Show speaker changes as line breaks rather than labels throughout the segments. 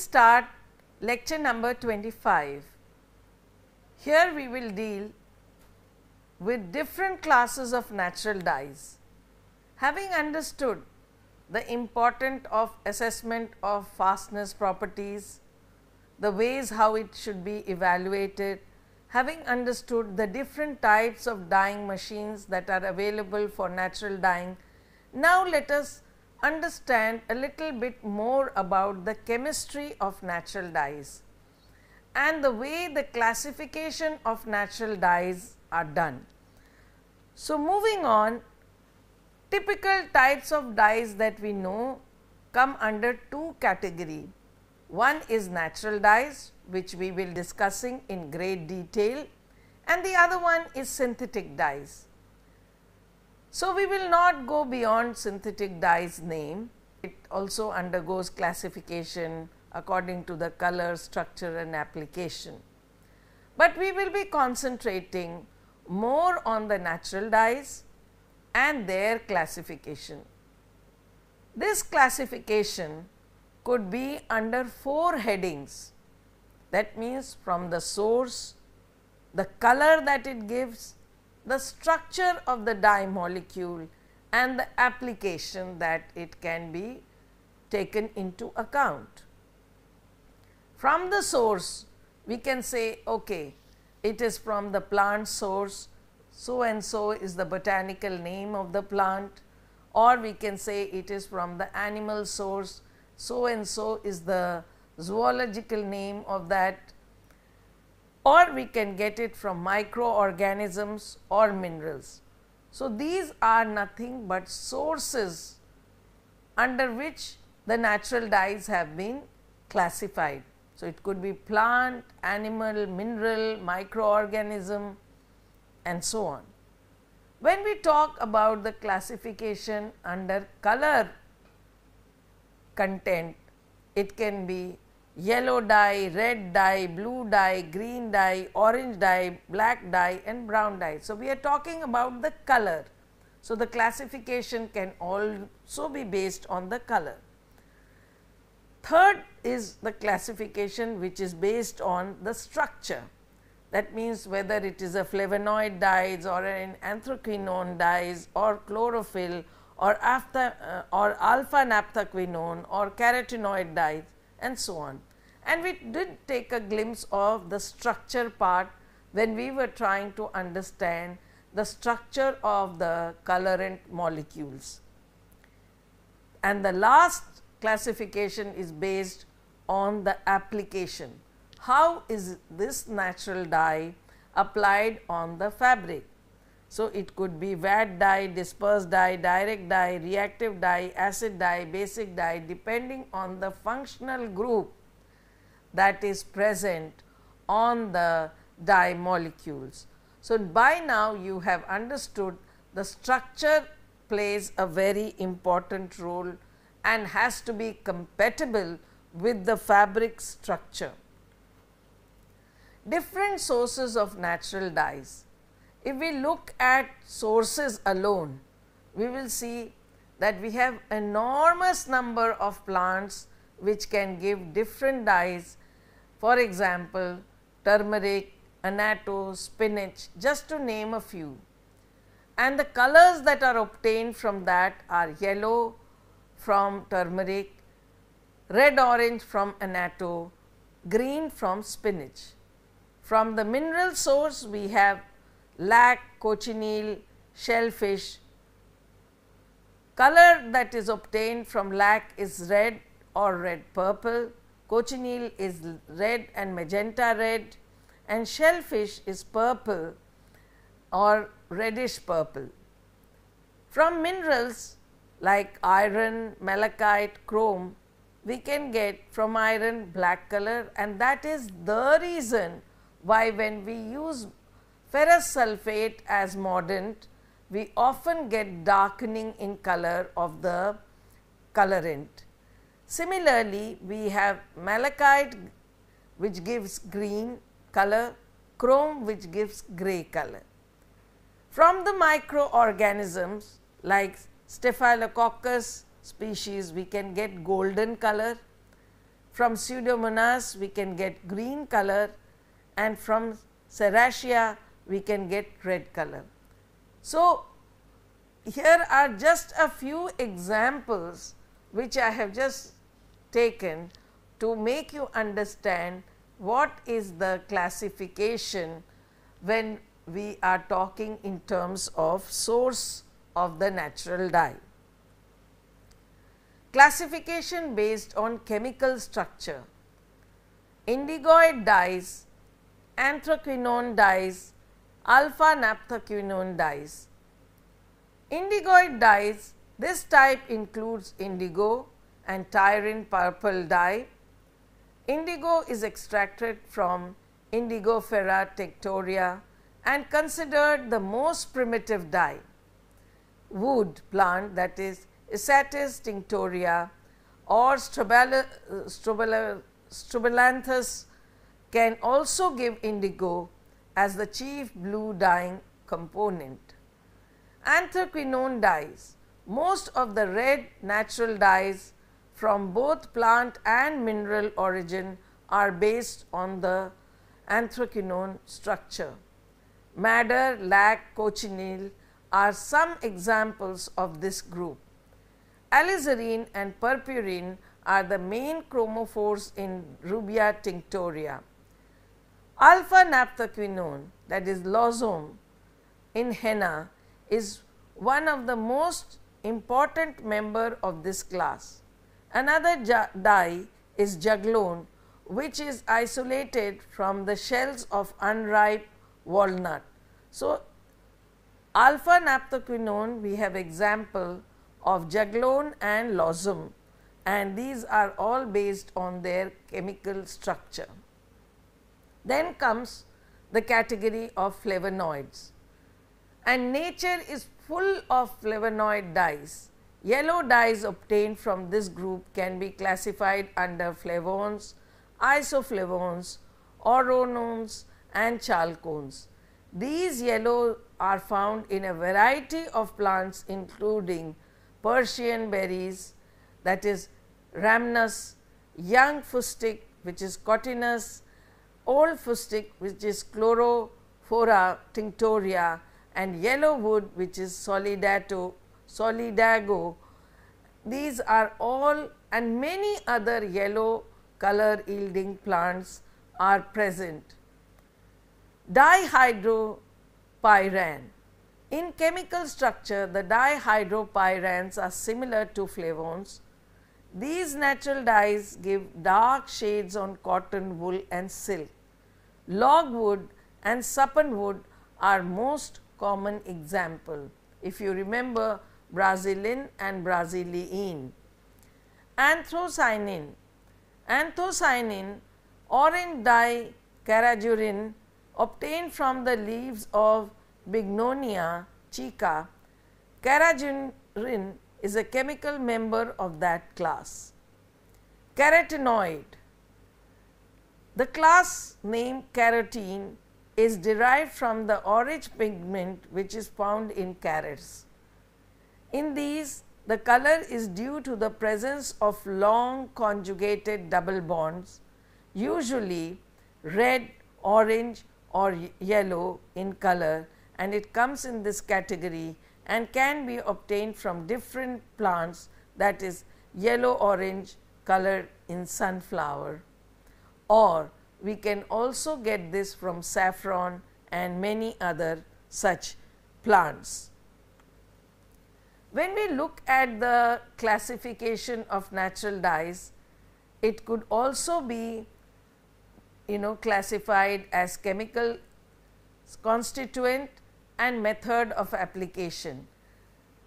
start lecture number 25. Here we will deal with different classes of natural dyes. Having understood the importance of assessment of fastness properties, the ways how it should be evaluated, having understood the different types of dyeing machines that are available for natural dyeing, now let us understand a little bit more about the chemistry of natural dyes and the way the classification of natural dyes are done. So, moving on typical types of dyes that we know come under two category. One is natural dyes which we will discussing in great detail and the other one is synthetic dyes. So, we will not go beyond synthetic dye's name. It also undergoes classification according to the color, structure and application. But we will be concentrating more on the natural dyes and their classification. This classification could be under four headings that means, from the source, the color that it gives, the structure of the dye molecule and the application that it can be taken into account. From the source, we can say, okay, it is from the plant source, so and so is the botanical name of the plant, or we can say it is from the animal source, so and so is the zoological name of that or we can get it from microorganisms or minerals. So, these are nothing but sources under which the natural dyes have been classified. So, it could be plant, animal, mineral, microorganism and so on. When we talk about the classification under color content, it can be yellow dye, red dye, blue dye, green dye, orange dye, black dye and brown dye. So, we are talking about the color. So, the classification can also be based on the color. Third is the classification which is based on the structure. That means, whether it is a flavonoid dyes or an anthraquinone dyes or chlorophyll or, after, uh, or alpha naphthaquinone or carotenoid dyes and so on. And we did take a glimpse of the structure part when we were trying to understand the structure of the colorant molecules. And the last classification is based on the application. How is this natural dye applied on the fabric? So, it could be vat dye, dispersed dye, direct dye, reactive dye, acid dye, basic dye depending on the functional group that is present on the dye molecules. So, by now you have understood the structure plays a very important role and has to be compatible with the fabric structure. Different sources of natural dyes. If we look at sources alone, we will see that we have enormous number of plants which can give different dyes for example, turmeric, annatto, spinach, just to name a few. And the colors that are obtained from that are yellow from turmeric, red orange from annatto, green from spinach. From the mineral source, we have lac, cochineal, shellfish. Color that is obtained from lac is red or red purple cochineal is red and magenta red and shellfish is purple or reddish purple. From minerals like iron, malachite, chrome, we can get from iron black color and that is the reason why when we use ferrous sulfate as mordant, we often get darkening in color of the colorant. Similarly, we have malachite which gives green color, chrome which gives gray color. From the microorganisms like Staphylococcus species we can get golden color, from Pseudomonas we can get green color and from Serratia we can get red color. So, here are just a few examples which I have just taken to make you understand what is the classification when we are talking in terms of source of the natural dye. Classification based on chemical structure. Indigoid dyes, anthraquinone dyes, alpha naphthoquinone dyes. Indigoid dyes, this type includes indigo, and tyrin purple dye. Indigo is extracted from Indigofera tectoria and considered the most primitive dye. Wood plant that is Isatis tinctoria or Strobala, can also give indigo as the chief blue dyeing component. Anthraquinone dyes, most of the red natural dyes from both plant and mineral origin are based on the anthraquinone structure. Madder, lac, cochineal are some examples of this group. Alizarin and purpurine are the main chromophores in Rubia tinctoria. Alpha naphthaquinone that is losome in henna is one of the most important member of this class. Another dye is jaglone, which is isolated from the shells of unripe walnut. So, alpha naphthoquinone we have example of jaglone and losum and these are all based on their chemical structure. Then comes the category of flavonoids and nature is full of flavonoid dyes Yellow dyes obtained from this group can be classified under flavones, isoflavones, oronones and chalcones. These yellow are found in a variety of plants including Persian berries that is rhamnus, young fustic which is cotinus, old fustic which is chlorophora tinctoria and yellow wood which is solidato solidago, these are all and many other yellow color yielding plants are present. Dihydropyran. In chemical structure, the dihydropyrans are similar to flavones. These natural dyes give dark shades on cotton, wool and silk. Logwood and sappanwood are most common example. If you remember Brazilin and Brazilian. Anthocyanin, anthocyanin orange dye carajurin obtained from the leaves of Bignonia chica, carajurin is a chemical member of that class. Carotenoid, the class name carotene is derived from the orange pigment which is found in carrots. In these, the color is due to the presence of long conjugated double bonds, usually red, orange or yellow in color and it comes in this category and can be obtained from different plants that is yellow orange color in sunflower or we can also get this from saffron and many other such plants. When we look at the classification of natural dyes, it could also be you know classified as chemical constituent and method of application.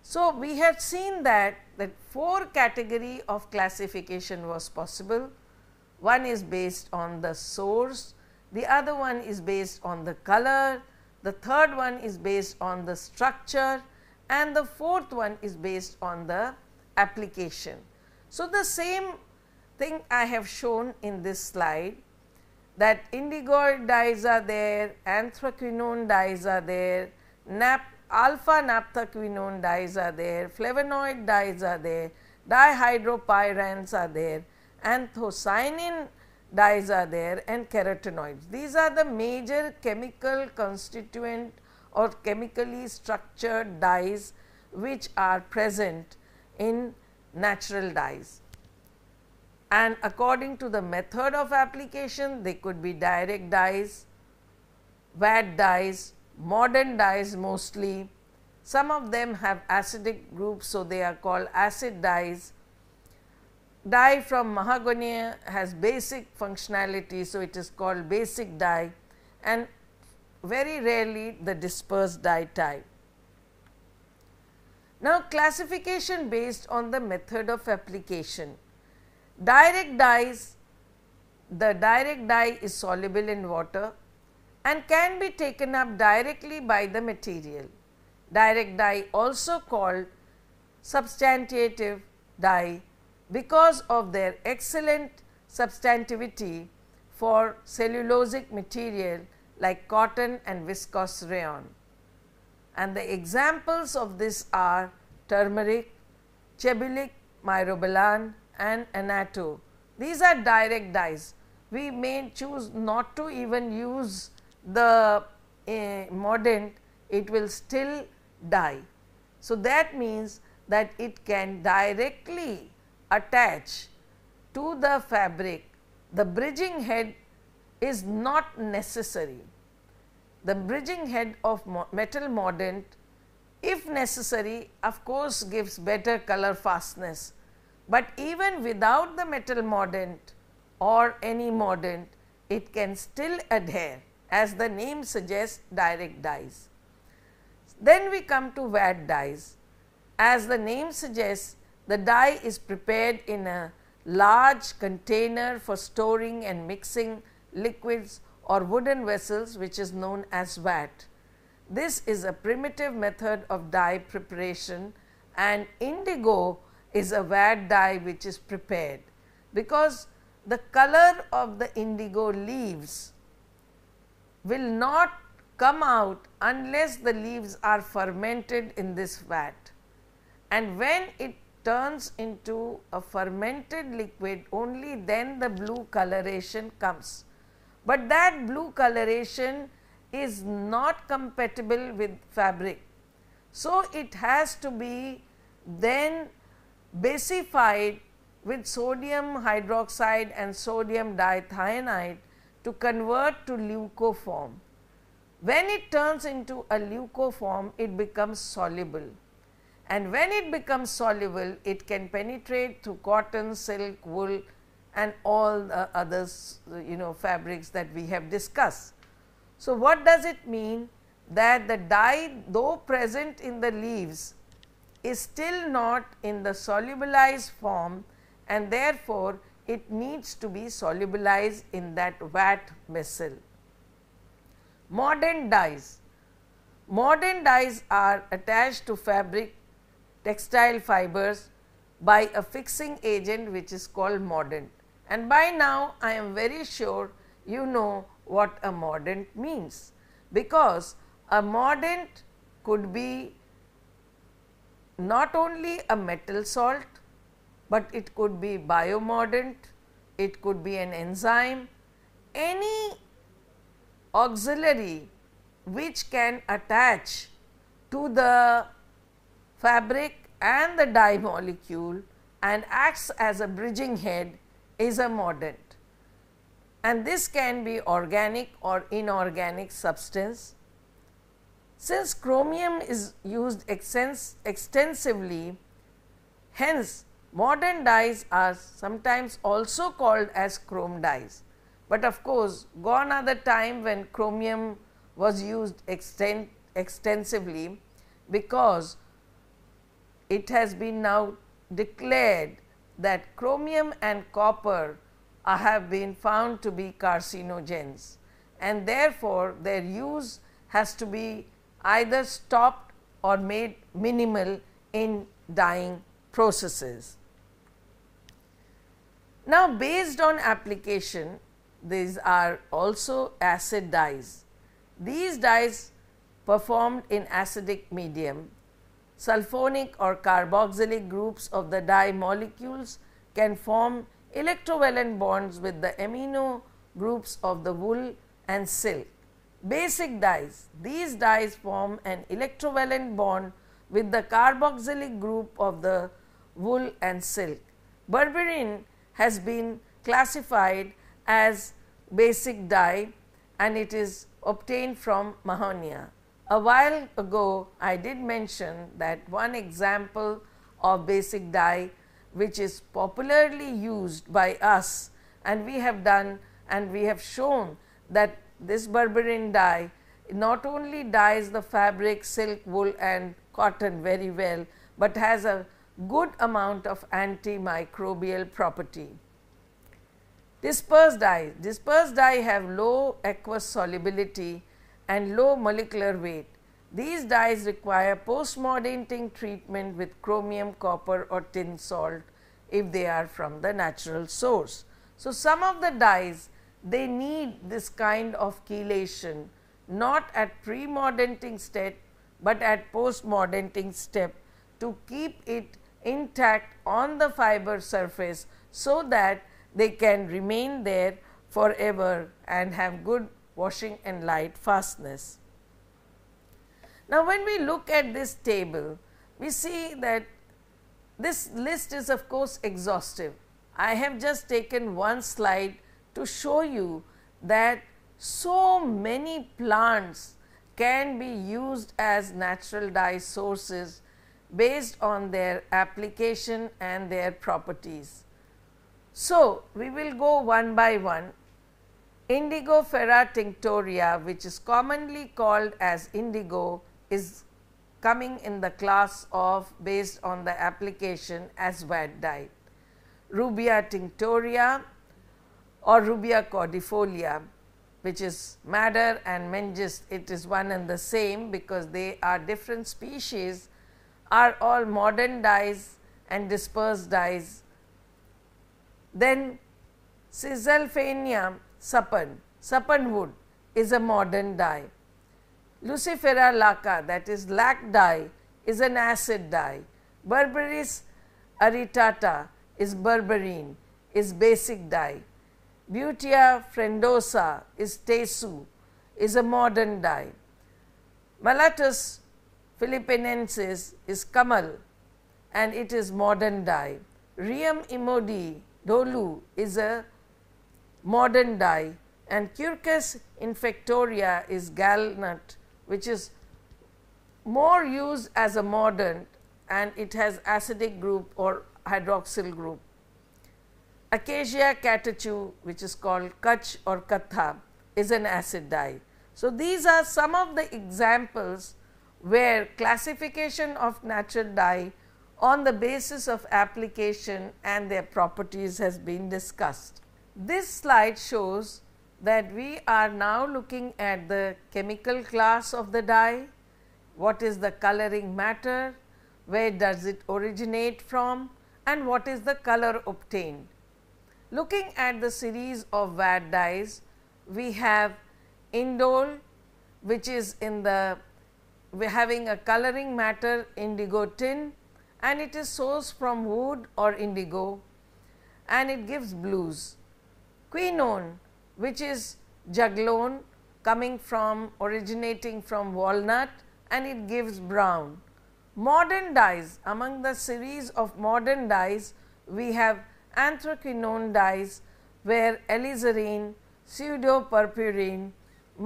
So, we have seen that that four category of classification was possible. One is based on the source, the other one is based on the color, the third one is based on the structure and the fourth one is based on the application. So, the same thing I have shown in this slide that indigoid dyes are there, anthraquinone dyes are there, nap alpha naphthoquinone dyes are there, flavonoid dyes are there, dihydropyrans are there, anthocyanin dyes are there and carotenoids. These are the major chemical constituent or chemically structured dyes which are present in natural dyes. And according to the method of application, they could be direct dyes, wet dyes, modern dyes mostly. Some of them have acidic groups, so they are called acid dyes. Dye from mahogany has basic functionality, so it is called basic dye and very rarely the dispersed dye type. Now, classification based on the method of application. Direct dyes, the direct dye is soluble in water and can be taken up directly by the material. Direct dye also called substantive dye because of their excellent substantivity for cellulosic material like cotton and viscose rayon. And the examples of this are turmeric, chebulic, myrobalan and anato. These are direct dyes. We may choose not to even use the uh, mordant, it will still dye. So, that means that it can directly attach to the fabric. The bridging head is not necessary the bridging head of metal mordant if necessary of course gives better color fastness. But even without the metal mordant or any mordant it can still adhere as the name suggests direct dyes. Then we come to vat dyes. As the name suggests the dye is prepared in a large container for storing and mixing liquids or wooden vessels which is known as vat. This is a primitive method of dye preparation and indigo is a vat dye which is prepared because the color of the indigo leaves will not come out unless the leaves are fermented in this vat and when it turns into a fermented liquid only then the blue coloration comes but that blue coloration is not compatible with fabric. So, it has to be then basified with sodium hydroxide and sodium dithionide to convert to leucoform. When it turns into a leucoform, it becomes soluble and when it becomes soluble, it can penetrate through cotton, silk, wool and all the others you know fabrics that we have discussed. So, what does it mean that the dye though present in the leaves is still not in the solubilized form and therefore, it needs to be solubilized in that vat vessel. Modern dyes. Modern dyes are attached to fabric textile fibers by a fixing agent which is called modern. And by now I am very sure you know what a mordant means because a mordant could be not only a metal salt, but it could be biomordant, it could be an enzyme, any auxiliary which can attach to the fabric and the dye molecule and acts as a bridging head is a mordant and this can be organic or inorganic substance. Since chromium is used extens extensively, hence modern dyes are sometimes also called as chrome dyes. But of course, gone are the time when chromium was used exten extensively because it has been now declared that chromium and copper have been found to be carcinogens and therefore, their use has to be either stopped or made minimal in dyeing processes. Now, based on application these are also acid dyes. These dyes performed in acidic medium sulfonic or carboxylic groups of the dye molecules can form electrovalent bonds with the amino groups of the wool and silk. Basic dyes, these dyes form an electrovalent bond with the carboxylic group of the wool and silk. Berberine has been classified as basic dye and it is obtained from mahonia. A while ago, I did mention that one example of basic dye which is popularly used by us and we have done and we have shown that this berberine dye not only dyes the fabric silk wool and cotton very well, but has a good amount of antimicrobial property. Dispersed dyes. Dispersed dye have low aqueous solubility and low molecular weight. These dyes require post-mordanting treatment with chromium, copper or tin salt if they are from the natural source. So, some of the dyes they need this kind of chelation not at pre-mordanting step, but at post-mordanting step to keep it intact on the fiber surface so that they can remain there forever and have good washing and light fastness. Now, when we look at this table, we see that this list is of course exhaustive. I have just taken one slide to show you that so many plants can be used as natural dye sources based on their application and their properties. So, we will go one by one Indigofera tinctoria which is commonly called as indigo is coming in the class of based on the application as wet dye. Rubia tinctoria or Rubia cordifolia which is madder and mengist it is one and the same because they are different species are all modern dyes and dispersed dyes. Then cisalphania Sapan. Sapan wood is a modern dye. Lucifera laca, that is lac dye, is an acid dye. Berberis aritata is berberine, is basic dye. Butia frendosa is tesu, is a modern dye. Malatus philippinensis is kamal and it is modern dye. Rheum imodi dolu is a modern dye and Quercus infectoria is gallnut which is more used as a mordant and it has acidic group or hydroxyl group. Acacia catechu which is called kach or katha is an acid dye. So, these are some of the examples where classification of natural dye on the basis of application and their properties has been discussed. This slide shows that we are now looking at the chemical class of the dye, what is the coloring matter, where does it originate from and what is the color obtained. Looking at the series of VAT dyes, we have indole which is in the we having a coloring matter indigo tin and it is sourced from wood or indigo and it gives blues quinone which is juglone coming from originating from walnut and it gives brown. Modern dyes among the series of modern dyes we have anthraquinone dyes where alizarin, pseudopurpurine,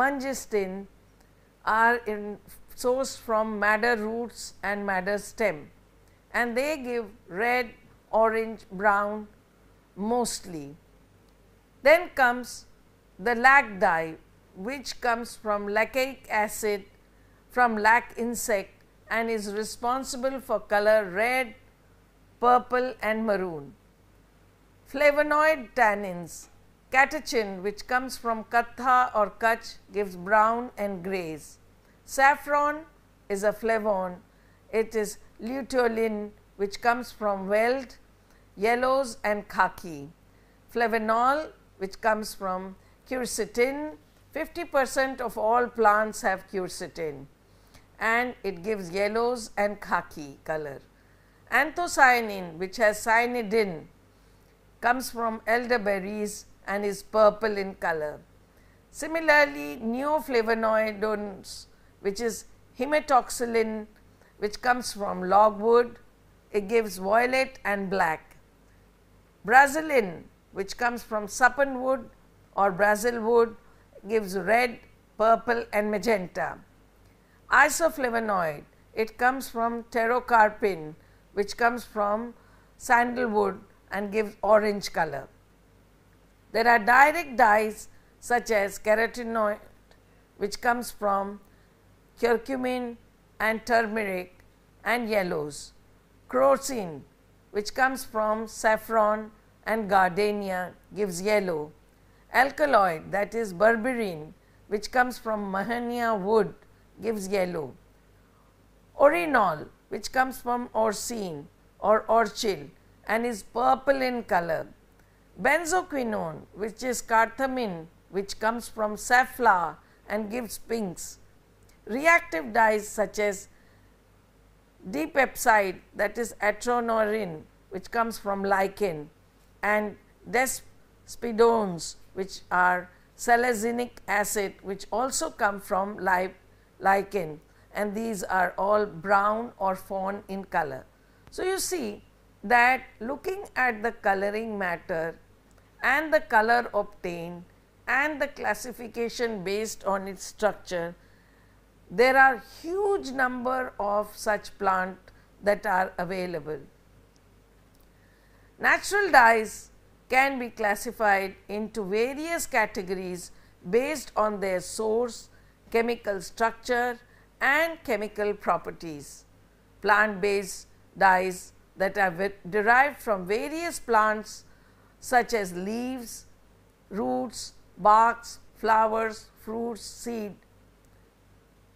mangistin are in sourced from madder roots and madder stem and they give red, orange, brown mostly. Then comes the lac dye which comes from lactic acid from lac insect and is responsible for color red, purple and maroon. Flavonoid tannins, catechin which comes from katha or kach gives brown and grays. Saffron is a flavon, it is luteolin which comes from weld, yellows and khaki. Flavonol which comes from quercetin. 50 percent of all plants have quercetin and it gives yellows and khaki color. Anthocyanin which has cyanidin comes from elderberries and is purple in color. Similarly, neoflavonoidones which is hematoxylin which comes from logwood, it gives violet and black. Brazilin which comes from sapin wood or Brazil wood gives red, purple and magenta. Isoflavonoid, it comes from pterocarpine which comes from sandalwood and gives orange color. There are direct dyes such as carotenoid which comes from curcumin and turmeric and yellows, Crocin, which comes from saffron and gardenia gives yellow. Alkaloid that is berberine which comes from mahania wood gives yellow. Orinol which comes from orcine or orchil and is purple in color. Benzoquinone which is carthamin which comes from safflower and gives pinks. Reactive dyes such as dipepside that is atronorin which comes from lichen and despidones which are salicylic acid which also come from lichen and these are all brown or fawn in color. So, you see that looking at the coloring matter and the color obtained and the classification based on its structure, there are huge number of such plant that are available. Natural dyes can be classified into various categories based on their source, chemical structure and chemical properties. Plant based dyes that are derived from various plants such as leaves, roots, barks, flowers, fruits, seed.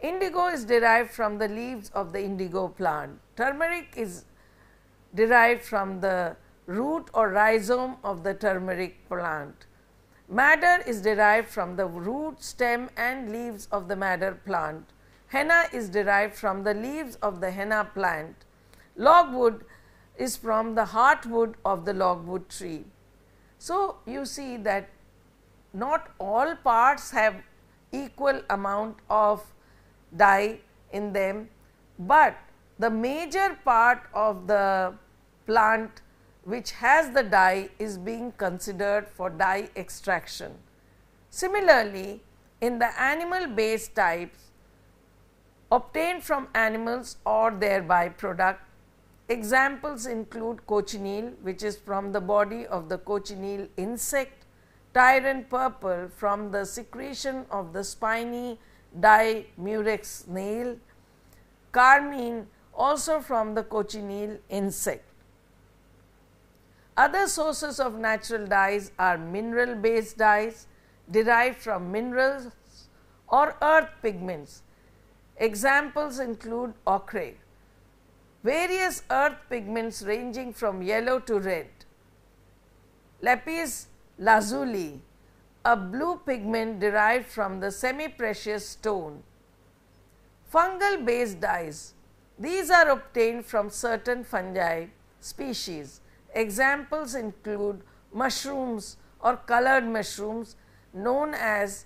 Indigo is derived from the leaves of the indigo plant. Turmeric is derived from the root or rhizome of the turmeric plant. Madder is derived from the root, stem and leaves of the madder plant. Henna is derived from the leaves of the henna plant. Logwood is from the heartwood of the logwood tree. So, you see that not all parts have equal amount of dye in them, but the major part of the plant which has the dye is being considered for dye extraction. Similarly, in the animal based types obtained from animals or their byproduct, examples include cochineal which is from the body of the cochineal insect, tyrant purple from the secretion of the spiny murex nail; carmine also from the cochineal insect. Other sources of natural dyes are mineral based dyes derived from minerals or earth pigments. Examples include ochre, various earth pigments ranging from yellow to red, lapis lazuli, a blue pigment derived from the semi precious stone, fungal based dyes. These are obtained from certain fungi species Examples include mushrooms or colored mushrooms known as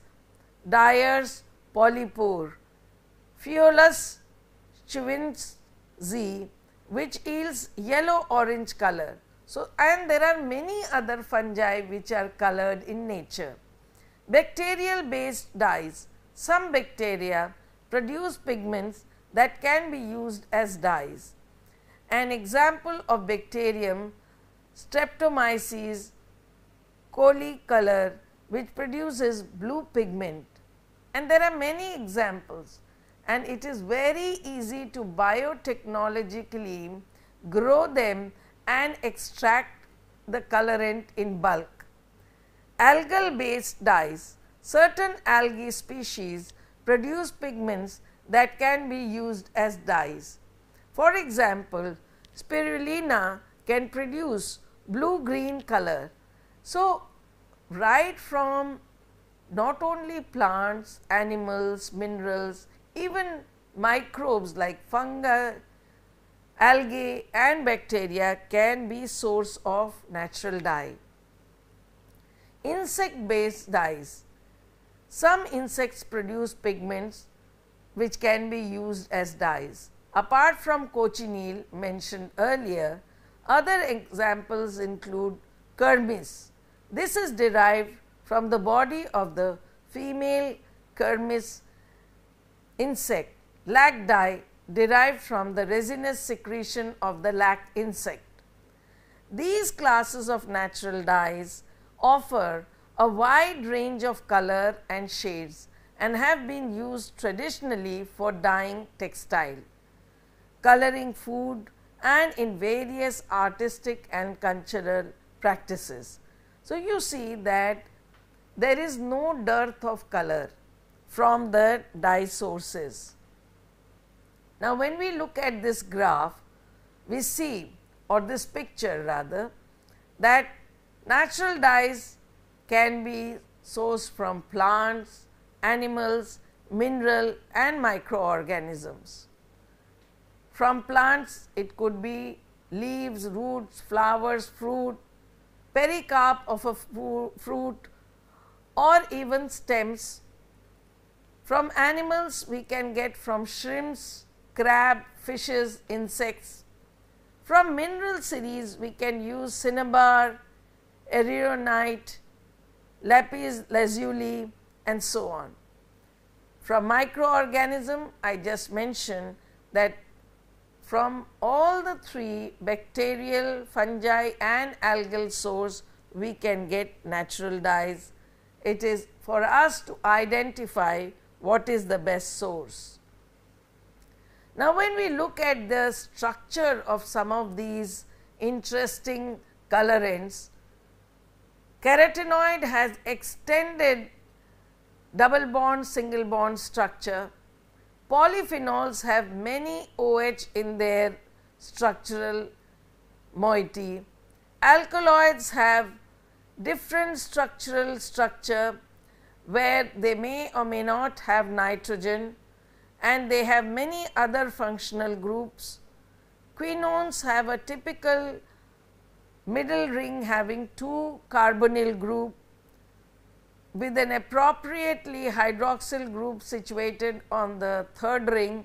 Dyer's polypore, Pheolus chivinzi which yields yellow orange color. So, and there are many other fungi which are colored in nature. Bacterial based dyes, some bacteria produce pigments that can be used as dyes. An example of bacterium Streptomyces color, which produces blue pigment and there are many examples and it is very easy to biotechnologically grow them and extract the colorant in bulk. Algal based dyes, certain algae species produce pigments that can be used as dyes. For example, spirulina can produce blue green color. So, right from not only plants, animals, minerals, even microbes like fungi, algae and bacteria can be source of natural dye. Insect based dyes. Some insects produce pigments which can be used as dyes. Apart from cochineal mentioned earlier, other examples include kermis. This is derived from the body of the female kermis insect, Lac dye, derived from the resinous secretion of the lac insect. These classes of natural dyes offer a wide range of color and shades and have been used traditionally for dyeing textile, coloring food, and in various artistic and cultural practices. So, you see that there is no dearth of color from the dye sources. Now, when we look at this graph, we see or this picture rather that natural dyes can be sourced from plants, animals, mineral and microorganisms. From plants it could be leaves, roots, flowers, fruit, pericarp of a fruit or even stems. From animals we can get from shrimps, crab, fishes, insects. From mineral series we can use cinnabar, aeronite, lapis lazuli and so on. From microorganism I just mentioned that from all the three bacterial, fungi and algal source we can get natural dyes. It is for us to identify what is the best source. Now, when we look at the structure of some of these interesting colorants, carotenoid has extended double bond single bond structure Polyphenols have many OH in their structural moiety. Alkaloids have different structural structure where they may or may not have nitrogen and they have many other functional groups. Quinones have a typical middle ring having two carbonyl group with an appropriately hydroxyl group situated on the third ring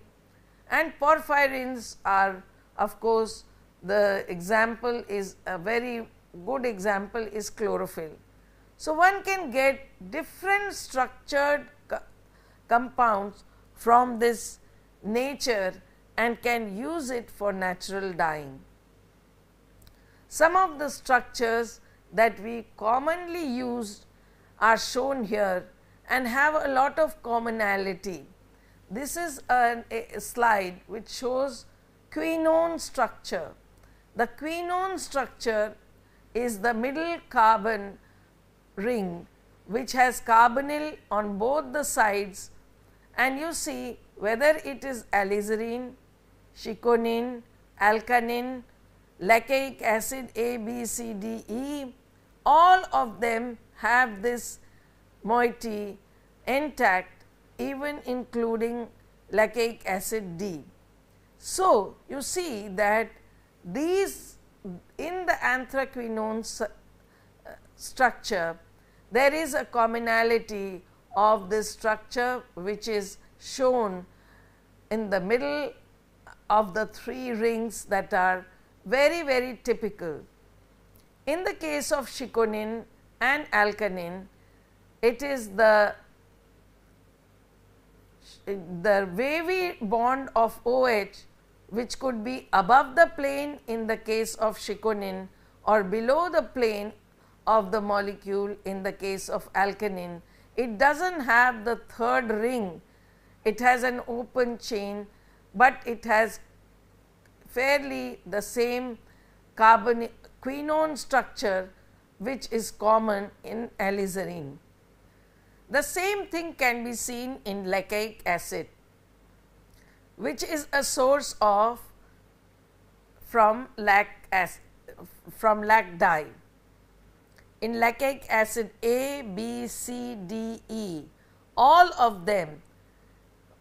and porphyrins are of course, the example is a very good example is chlorophyll. So, one can get different structured co compounds from this nature and can use it for natural dyeing. Some of the structures that we commonly used are shown here and have a lot of commonality. This is an, a slide which shows quinone structure. The quinone structure is the middle carbon ring which has carbonyl on both the sides and you see whether it is alizarin, chiconin, alkanin, lactic acid A, B, C, D, E, all of them have this moiety intact even including lactic acid D. So, you see that these in the anthraquinone uh, structure there is a commonality of this structure which is shown in the middle of the three rings that are very very typical. In the case of chiconin and alkanin, it is the the wavy bond of OH which could be above the plane in the case of shikonin or below the plane of the molecule in the case of alkanin. It does not have the third ring, it has an open chain, but it has fairly the same carbon quinone structure which is common in alizarin. The same thing can be seen in lactic acid, which is a source of from lac acid, from lac dye. In lactic acid A, B, C, D, E, all of them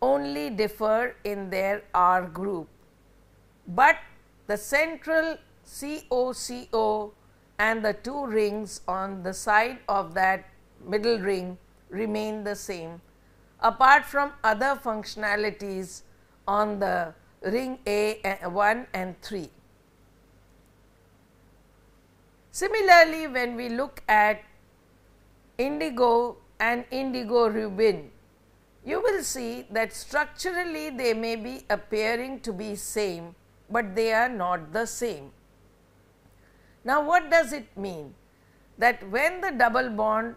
only differ in their R group, but the central COCO and the two rings on the side of that middle ring remain the same apart from other functionalities on the ring A eh, 1 and 3. Similarly, when we look at indigo and indigo rubin, you will see that structurally they may be appearing to be same, but they are not the same. Now, what does it mean? That when the double bond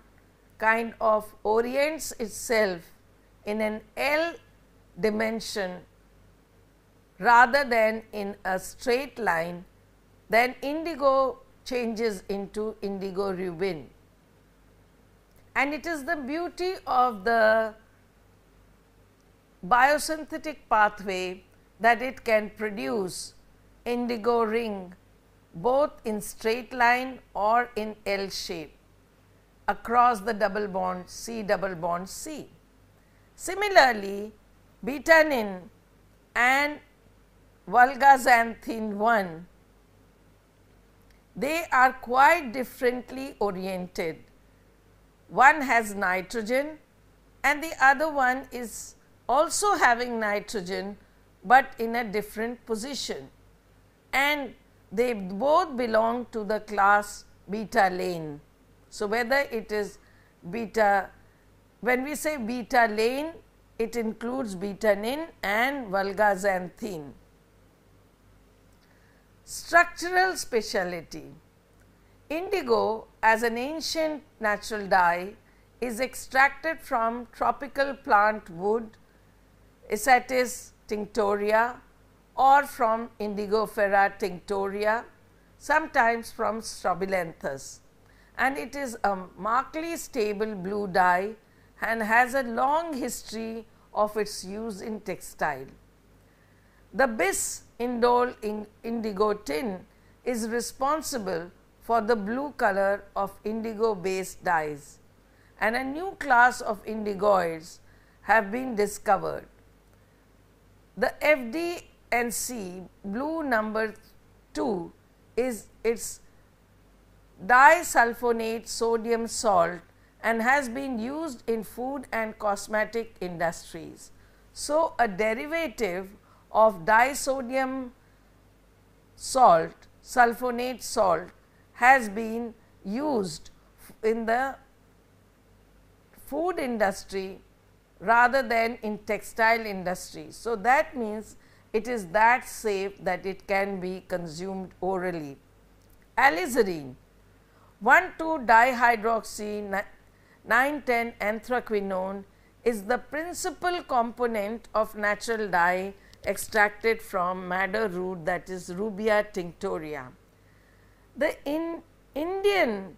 kind of orients itself in an L dimension rather than in a straight line, then indigo changes into indigo rubin. And it is the beauty of the biosynthetic pathway that it can produce indigo ring both in straight line or in L shape across the double bond C double bond C. Similarly, betanin and vulgaxanthin 1 they are quite differently oriented. One has nitrogen and the other one is also having nitrogen, but in a different position and they both belong to the class beta lane. So, whether it is beta, when we say beta lane, it includes betanin and valgazanthine. Structural speciality Indigo as an ancient natural dye is extracted from tropical plant wood Isatis tinctoria or from Indigofera tinctoria, sometimes from Strobilanthus and it is a markedly stable blue dye and has a long history of its use in textile. The bis indole indigo tin is responsible for the blue color of indigo based dyes and a new class of indigoids have been discovered. The FD and see blue number 2 is its disulfonate sodium salt and has been used in food and cosmetic industries. So, a derivative of disodium salt, sulfonate salt has been used in the food industry rather than in textile industry. So, that means it is that safe that it can be consumed orally. Alizarin 1,2-dihydroxy 9,10 anthraquinone is the principal component of natural dye extracted from madder root that is Rubia tinctoria. The in Indian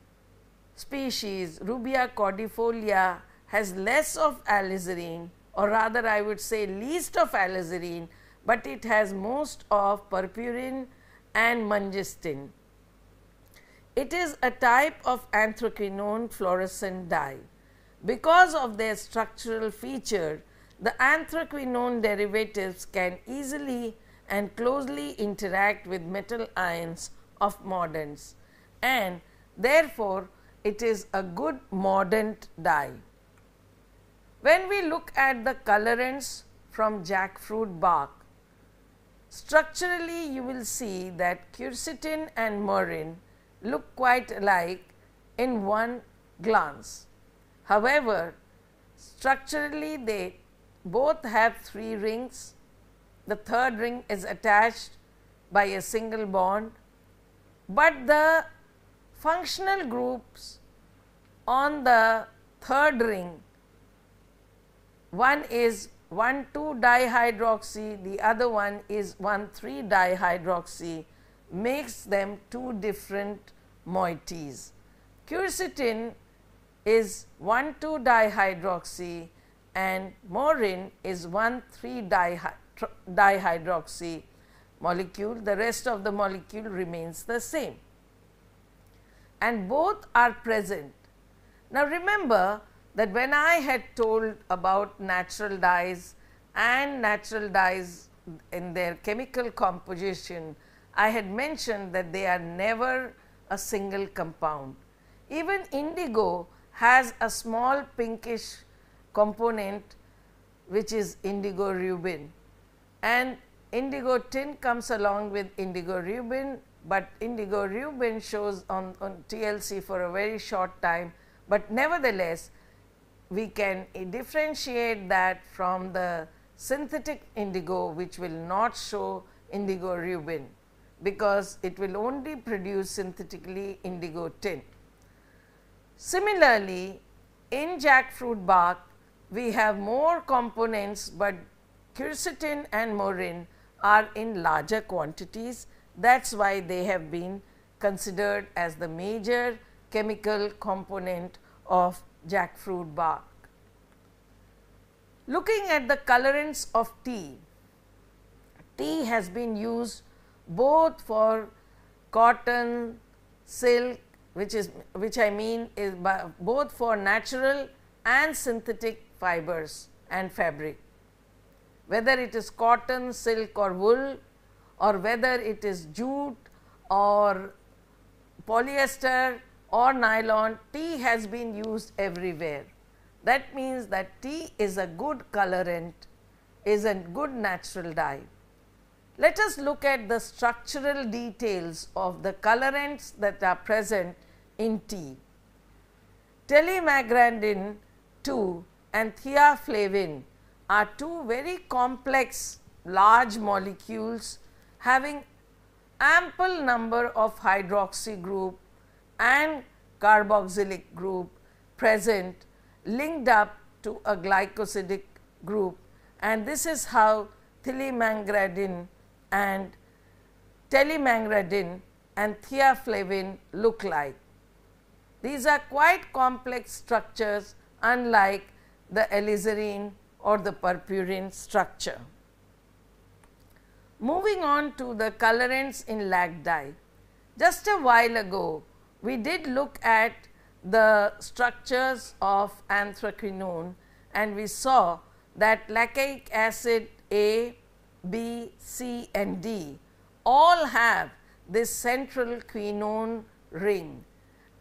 species Rubia cordifolia has less of alizarin or rather I would say least of alizarin but it has most of purpurin and mangistine. It is a type of anthraquinone fluorescent dye. Because of their structural feature, the anthraquinone derivatives can easily and closely interact with metal ions of mordants and therefore, it is a good mordant dye. When we look at the colorants from jackfruit bark, Structurally, you will see that quercetin and murine look quite alike in one glance. However, structurally they both have three rings. The third ring is attached by a single bond, but the functional groups on the third ring, one is 1 2 dihydroxy, the other one is 1 3 dihydroxy, makes them two different moieties. Quercetin is 1 2 dihydroxy and morin is 1 3 dihydroxy molecule, the rest of the molecule remains the same and both are present. Now, remember that when I had told about natural dyes and natural dyes in their chemical composition, I had mentioned that they are never a single compound. Even indigo has a small pinkish component which is indigo rubin and indigo tin comes along with indigo rubin, but indigo rubin shows on, on TLC for a very short time, but nevertheless we can differentiate that from the synthetic indigo which will not show indigo rubin because it will only produce synthetically indigo tin. Similarly, in jackfruit bark we have more components, but quercetin and morin are in larger quantities that is why they have been considered as the major chemical component of jackfruit bark. Looking at the colorants of tea, tea has been used both for cotton, silk, which is which I mean is both for natural and synthetic fibers and fabric. Whether it is cotton, silk or wool or whether it is jute or polyester or nylon, tea has been used everywhere. That means that tea is a good colorant, is a good natural dye. Let us look at the structural details of the colorants that are present in tea. Telemagrandin 2 and theaflavin are two very complex large molecules having ample number of hydroxy group and carboxylic group present linked up to a glycosidic group and this is how thilimangradin and telimangradin and theaflavin look like. These are quite complex structures unlike the alizarin or the purpurin structure. Moving on to the colorants in lag dye. Just a while ago, we did look at the structures of anthraquinone and we saw that lactic acid A, B, C and D all have this central quinone ring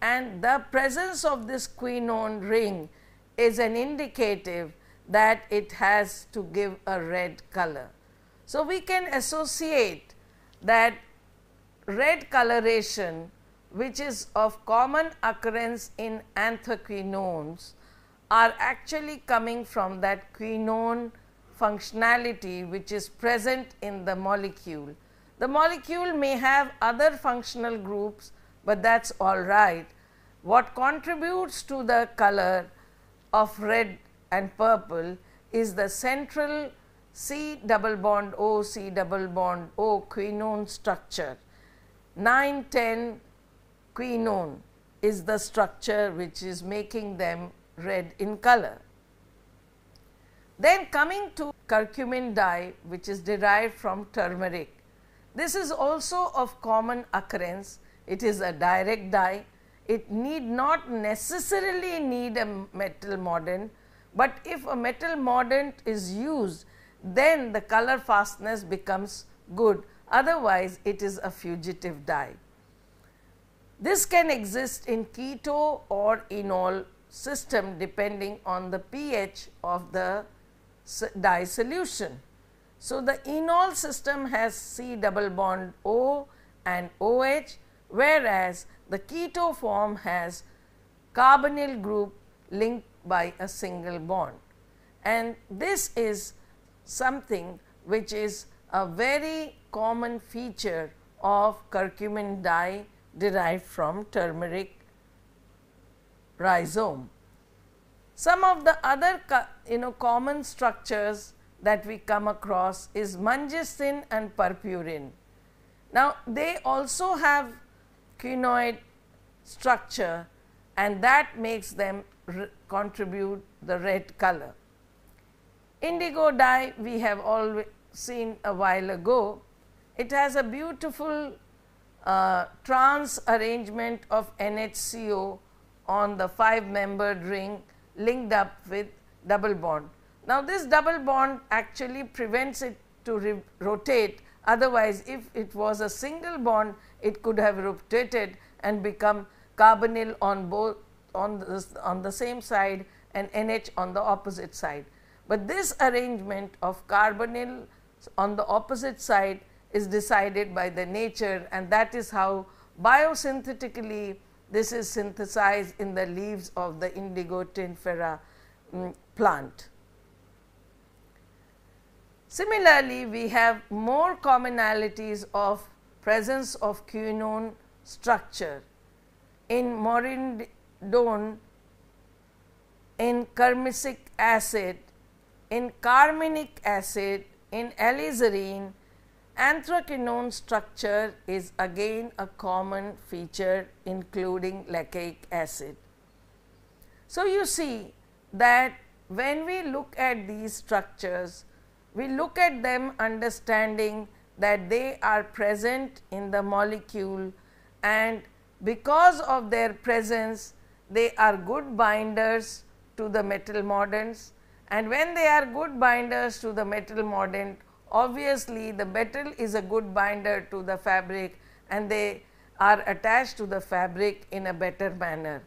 and the presence of this quinone ring is an indicative that it has to give a red color. So, we can associate that red coloration which is of common occurrence in anthraquinones are actually coming from that quinone functionality which is present in the molecule. The molecule may have other functional groups, but that is all right. What contributes to the color of red and purple is the central C double bond O C double bond O quinone structure. 9, 10, quinone is the structure which is making them red in color. Then coming to curcumin dye which is derived from turmeric. This is also of common occurrence, it is a direct dye, it need not necessarily need a metal mordant, but if a metal mordant is used then the color fastness becomes good, otherwise it is a fugitive dye. This can exist in keto or enol system depending on the pH of the dye solution. So, the enol system has C double bond O and OH whereas, the keto form has carbonyl group linked by a single bond. And this is something which is a very common feature of curcumin dye derived from turmeric rhizome. Some of the other you know common structures that we come across is mungicin and purpurin. Now, they also have quinoid structure and that makes them contribute the red color. Indigo dye we have all seen a while ago. It has a beautiful trans arrangement of NHCO on the five membered ring linked up with double bond. Now, this double bond actually prevents it to rotate otherwise if it was a single bond it could have rotated and become carbonyl on both on the, on the same side and NH on the opposite side. But this arrangement of carbonyl on the opposite side is decided by the nature and that is how biosynthetically this is synthesized in the leaves of the indigo tinfera mm, plant. Similarly, we have more commonalities of presence of quinone structure in morindone, in carmisic acid, in carminic acid, in alizarine. Anthraquinone structure is again a common feature including lactic acid. So, you see that when we look at these structures, we look at them understanding that they are present in the molecule and because of their presence, they are good binders to the metal mordants and when they are good binders to the metal mordant, Obviously, the metal is a good binder to the fabric and they are attached to the fabric in a better manner.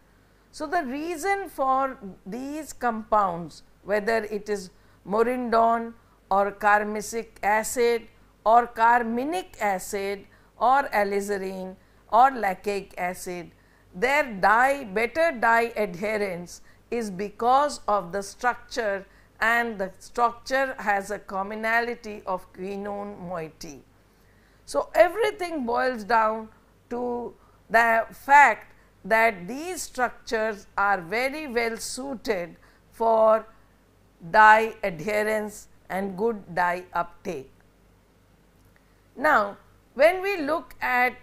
So, the reason for these compounds whether it is morindon or carmisic acid or carminic acid or alizarin or lactic acid, their dye better dye adherence is because of the structure and the structure has a commonality of quinone moiety. So, everything boils down to the fact that these structures are very well suited for dye adherence and good dye uptake. Now, when we look at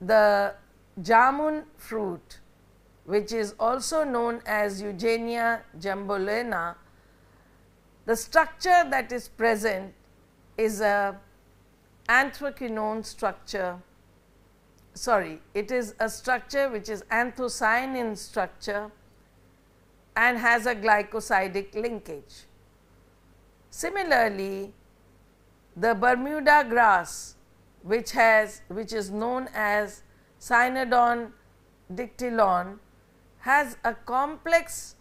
the jamun fruit, which is also known as Eugenia jambolena, the structure that is present is a anthraquinone structure, sorry, it is a structure which is anthocyanin structure and has a glycosidic linkage. Similarly, the Bermuda grass which has which is known as cynodon dictylon has a complex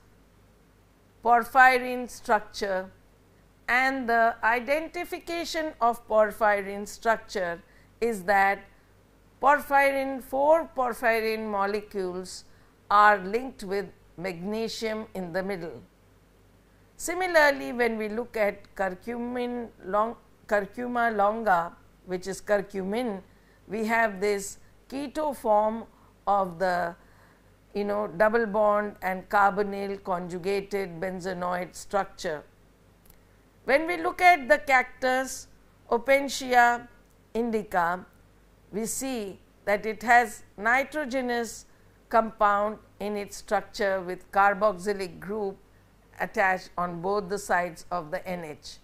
porphyrin structure and the identification of porphyrin structure is that porphyrin 4 porphyrin molecules are linked with magnesium in the middle. Similarly, when we look at curcumin long, curcuma longa which is curcumin, we have this keto form of the you know double bond and carbonyl conjugated benzenoid structure. When we look at the cactus Opentia indica, we see that it has nitrogenous compound in its structure with carboxylic group attached on both the sides of the NH.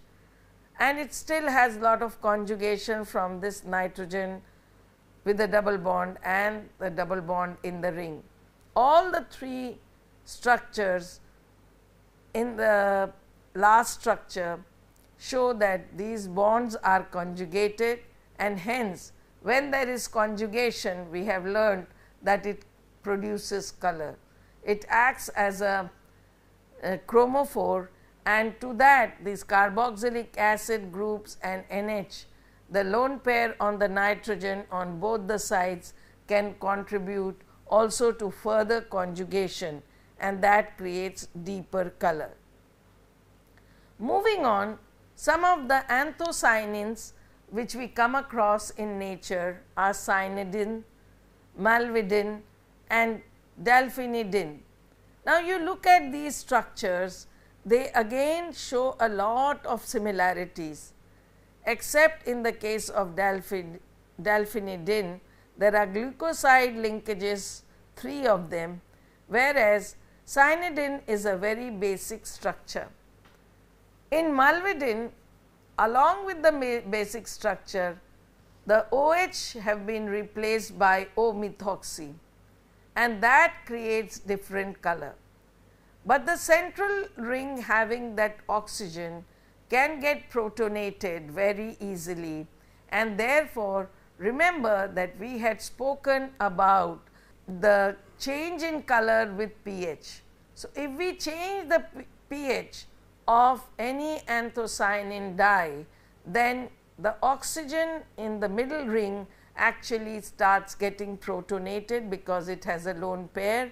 And it still has lot of conjugation from this nitrogen with the double bond and the double bond in the ring. All the three structures in the last structure show that these bonds are conjugated and hence when there is conjugation we have learned that it produces color. It acts as a, a chromophore and to that these carboxylic acid groups and NH the lone pair on the nitrogen on both the sides can contribute also to further conjugation and that creates deeper color. Moving on some of the anthocyanins which we come across in nature are cyanidin, malvidin and delphinidin. Now you look at these structures, they again show a lot of similarities except in the case of delphin, delphinidin there are glucoside linkages 3 of them whereas cyanidin is a very basic structure. In Malvidin, along with the basic structure, the OH have been replaced by O-methoxy and that creates different color. But the central ring having that oxygen can get protonated very easily and therefore, remember that we had spoken about the change in color with pH. So, if we change the pH of any anthocyanin dye, then the oxygen in the middle ring actually starts getting protonated because it has a lone pair.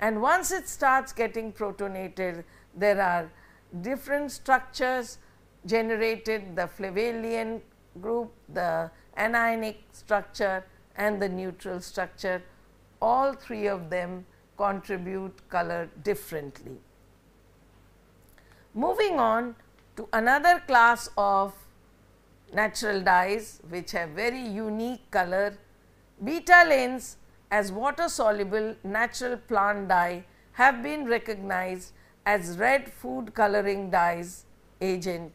And once it starts getting protonated, there are different structures generated, the flavian group, the anionic structure and the neutral structure, all three of them contribute color differently. Moving on to another class of natural dyes which have very unique color, beta lanes as water soluble natural plant dye have been recognized as red food coloring dyes agent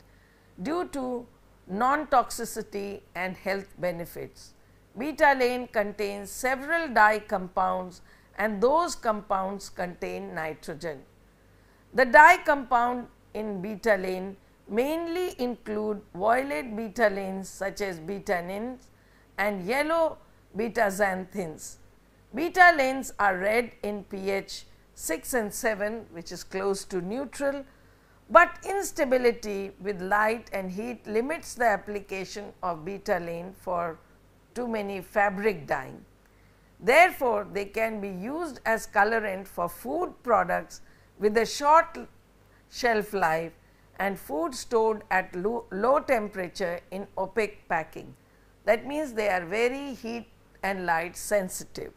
due to non toxicity and health benefits. Beta lane contains several dye compounds and those compounds contain nitrogen. The dye compound in beta lane mainly include violet beta lanes such as betanins and yellow beta xanthins. Beta lanes are red in pH 6 and 7 which is close to neutral, but instability with light and heat limits the application of beta lane for too many fabric dyeing. Therefore, they can be used as colorant for food products with a short shelf life and food stored at low, low temperature in opaque packing. That means, they are very heat and light sensitive.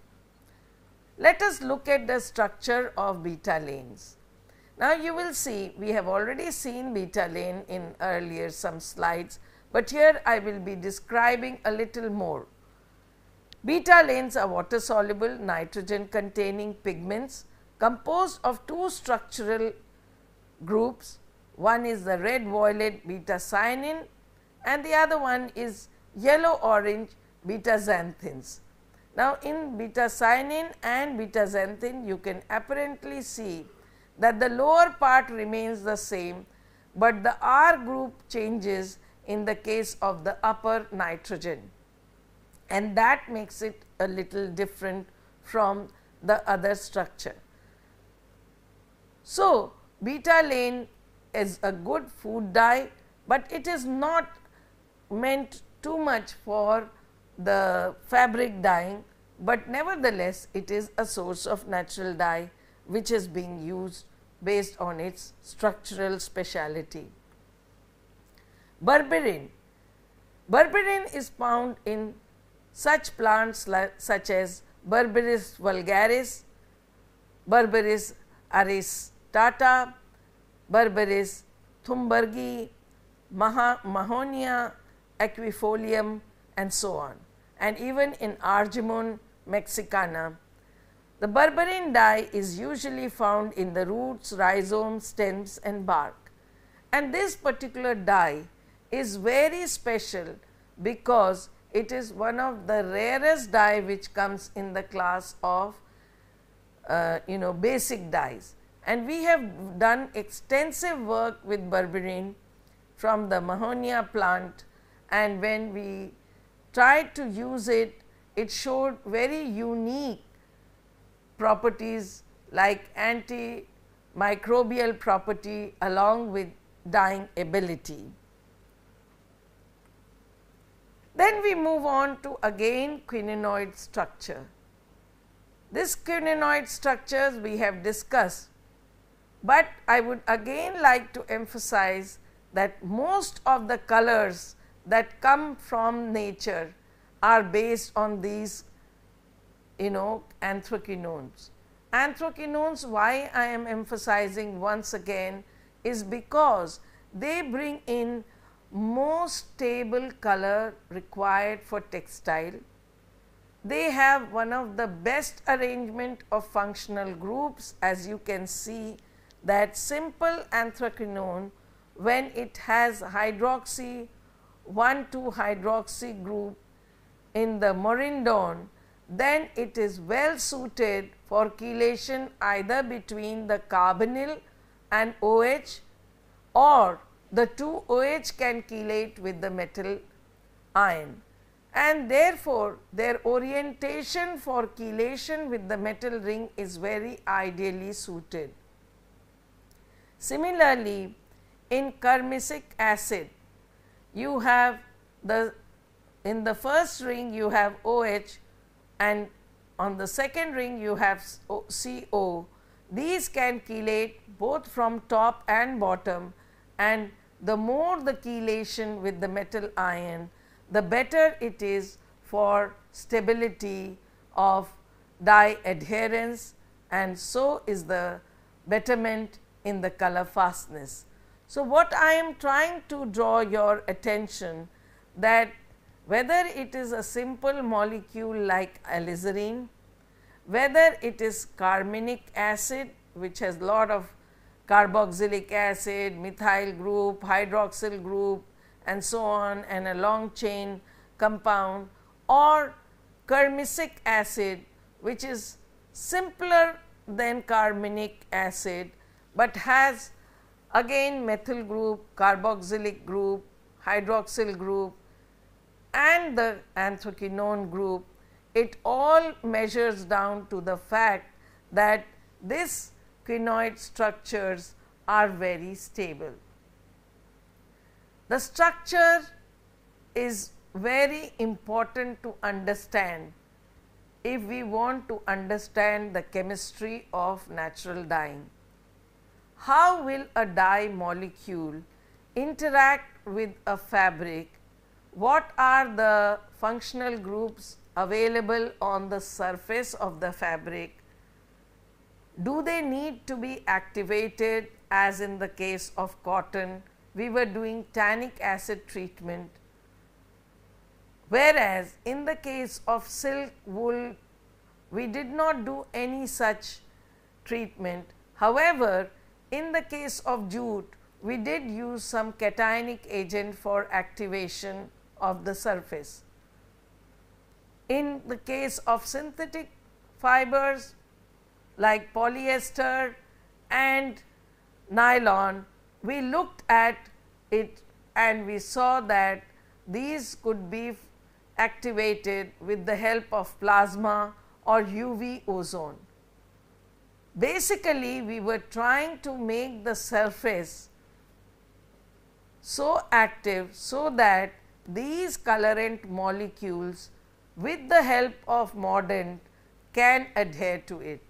Let us look at the structure of beta lanes. Now, you will see we have already seen beta lane in earlier some slides, but here I will be describing a little more. Beta lanes are water soluble nitrogen containing pigments composed of two structural groups. One is the red violet beta cyanin and the other one is yellow orange beta xanthins. Now, in beta cyanin and beta xanthin you can apparently see that the lower part remains the same, but the R group changes in the case of the upper nitrogen and that makes it a little different from the other structure. So, Beta-lane is a good food dye, but it is not meant too much for the fabric dyeing, but nevertheless it is a source of natural dye which is being used based on its structural speciality. Berberine. Berberine is found in such plants such as Berberis vulgaris, Berberis aris Tata, Berberis, Thumbergi, Maha, Mahonia, Equifolium, and so on, and even in Argemon mexicana. The berberine dye is usually found in the roots, rhizomes, stems, and bark. And this particular dye is very special because it is one of the rarest dye which comes in the class of uh, you know basic dyes. And we have done extensive work with berberine from the Mahonia plant and when we tried to use it, it showed very unique properties like antimicrobial property along with dyeing ability. Then we move on to again quininoid structure. This quininoid structures we have discussed but I would again like to emphasize that most of the colors that come from nature are based on these you know anthraquinones. Anthraquinones why I am emphasizing once again is because they bring in most stable color required for textile. They have one of the best arrangement of functional groups as you can see that simple anthraquinone when it has hydroxy 1 2 hydroxy group in the morindone then it is well suited for chelation either between the carbonyl and OH or the two OH can chelate with the metal ion and therefore, their orientation for chelation with the metal ring is very ideally suited. Similarly, in carmisic acid, you have the in the first ring you have OH and on the second ring you have CO. These can chelate both from top and bottom and the more the chelation with the metal ion, the better it is for stability of dye adherence and so is the betterment in the color fastness. So, what I am trying to draw your attention that whether it is a simple molecule like alizarin, whether it is carminic acid which has lot of carboxylic acid, methyl group, hydroxyl group and so on and a long chain compound or carminic acid which is simpler than carminic acid but has again methyl group, carboxylic group, hydroxyl group and the anthraquinone group. It all measures down to the fact that these quinoid structures are very stable. The structure is very important to understand if we want to understand the chemistry of natural dyeing how will a dye molecule interact with a fabric, what are the functional groups available on the surface of the fabric, do they need to be activated as in the case of cotton, we were doing tannic acid treatment. Whereas, in the case of silk, wool, we did not do any such treatment. However, in the case of jute, we did use some cationic agent for activation of the surface. In the case of synthetic fibers like polyester and nylon, we looked at it and we saw that these could be activated with the help of plasma or UV ozone. Basically, we were trying to make the surface so active so that these colorant molecules with the help of mordant can adhere to it.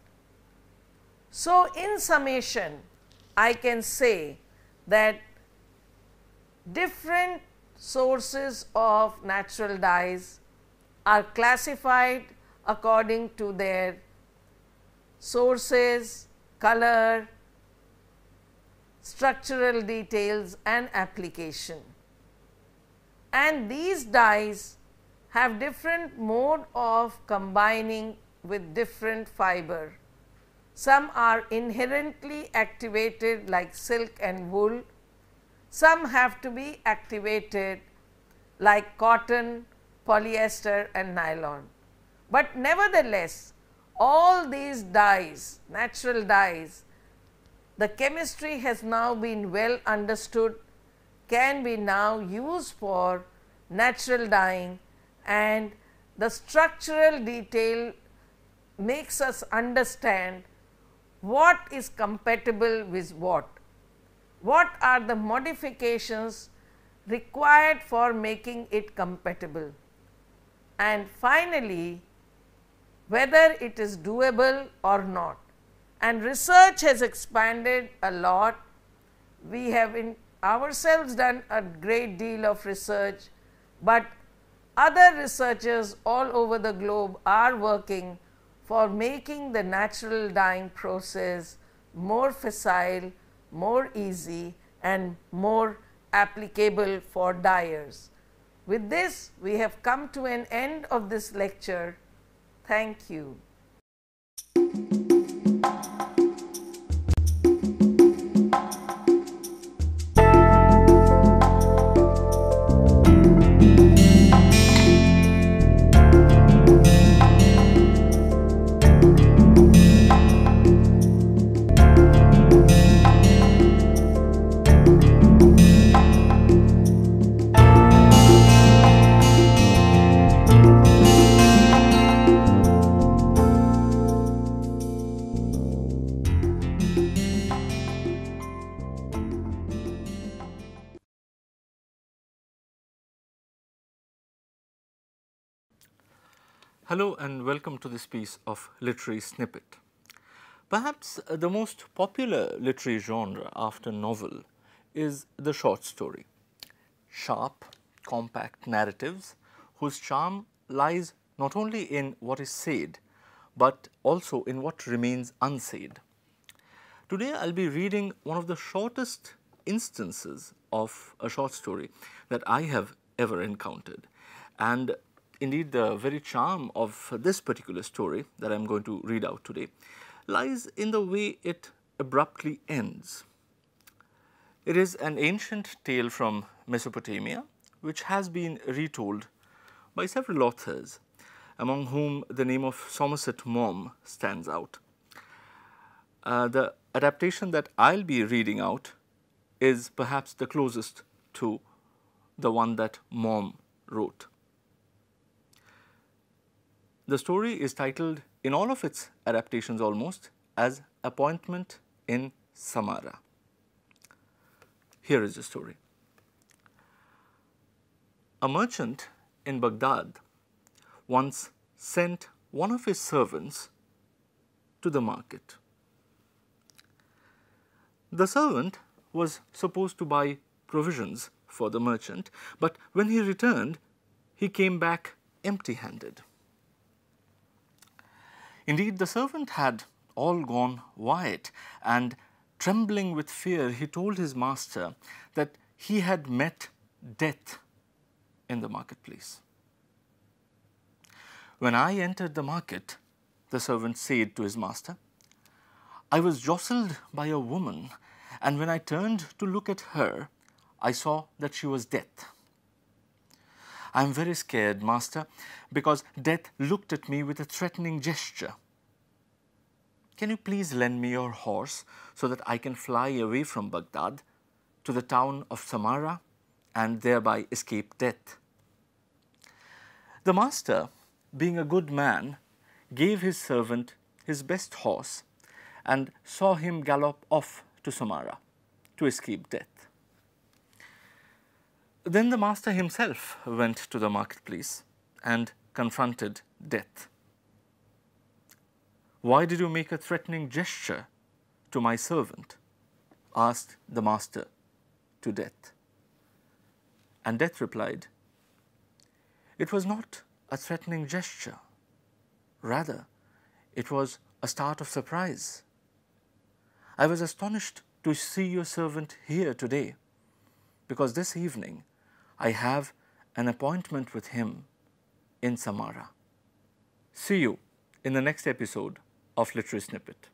So, in summation I can say that different sources of natural dyes are classified according to their sources, color, structural details and application. And these dyes have different mode of combining with different fiber. Some are inherently activated like silk and wool, some have to be activated like cotton, polyester and nylon. But nevertheless, all these dyes, natural dyes, the chemistry has now been well understood, can be now used for natural dyeing and the structural detail makes us understand what is compatible with what, what are the modifications required for making it compatible. And finally, whether it is doable or not. And research has expanded a lot. We have in ourselves done a great deal of research, but other researchers all over the globe are working for making the natural dyeing process more facile, more easy and more applicable for dyers. With this, we have come to an end of this lecture. Thank you.
Hello and welcome to this piece of literary snippet. Perhaps the most popular literary genre after novel is the short story. Sharp, compact narratives whose charm lies not only in what is said but also in what remains unsaid. Today I will be reading one of the shortest instances of a short story that I have ever encountered and indeed the very charm of this particular story that I'm going to read out today lies in the way it abruptly ends. It is an ancient tale from Mesopotamia which has been retold by several authors, among whom the name of Somerset Maugham stands out. Uh, the adaptation that I'll be reading out is perhaps the closest to the one that Maugham wrote. The story is titled in all of its adaptations almost as Appointment in Samara. Here is the story. A merchant in Baghdad once sent one of his servants to the market. The servant was supposed to buy provisions for the merchant, but when he returned, he came back empty handed. Indeed, the servant had all gone white, and trembling with fear, he told his master that he had met death in the marketplace. When I entered the market, the servant said to his master, I was jostled by a woman, and when I turned to look at her, I saw that she was death. I'm very scared, master, because death looked at me with a threatening gesture. Can you please lend me your horse so that I can fly away from Baghdad to the town of Samara and thereby escape death? The master, being a good man, gave his servant his best horse and saw him gallop off to Samara to escape death. Then the master himself went to the marketplace and confronted death. Why did you make a threatening gesture to my servant? asked the master to death. And death replied, It was not a threatening gesture. Rather, it was a start of surprise. I was astonished to see your servant here today, because this evening I have an appointment with him in Samara. See you in the next episode of Literary Snippet.